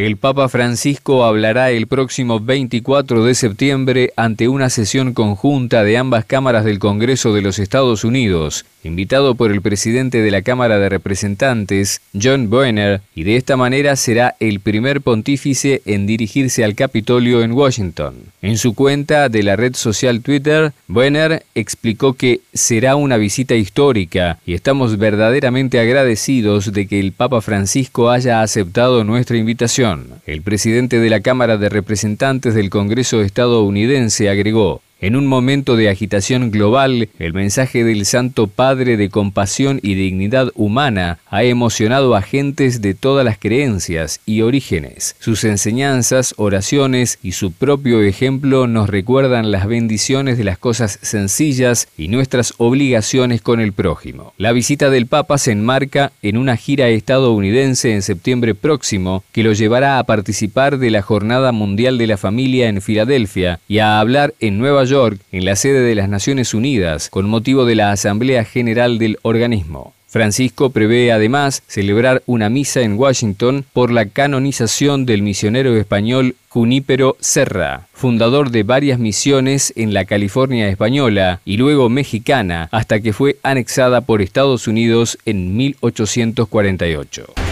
El Papa Francisco hablará el próximo 24 de septiembre ante una sesión conjunta de ambas cámaras del Congreso de los Estados Unidos, invitado por el presidente de la Cámara de Representantes, John Boehner, y de esta manera será el primer pontífice en dirigirse al Capitolio en Washington. En su cuenta de la red social Twitter, Boehner explicó que será una visita histórica y estamos verdaderamente agradecidos de que el Papa Francisco haya aceptado nuestra invitación el presidente de la Cámara de Representantes del Congreso estadounidense agregó, en un momento de agitación global, el mensaje del Santo Padre de compasión y dignidad humana ha emocionado a gentes de todas las creencias y orígenes. Sus enseñanzas, oraciones y su propio ejemplo nos recuerdan las bendiciones de las cosas sencillas y nuestras obligaciones con el prójimo. La visita del Papa se enmarca en una gira estadounidense en septiembre próximo que lo llevará a participar de la Jornada Mundial de la Familia en Filadelfia y a hablar en Nueva York, en la sede de las Naciones Unidas, con motivo de la Asamblea General del organismo. Francisco prevé además celebrar una misa en Washington por la canonización del misionero español Junípero Serra, fundador de varias misiones en la California española y luego mexicana, hasta que fue anexada por Estados Unidos en 1848.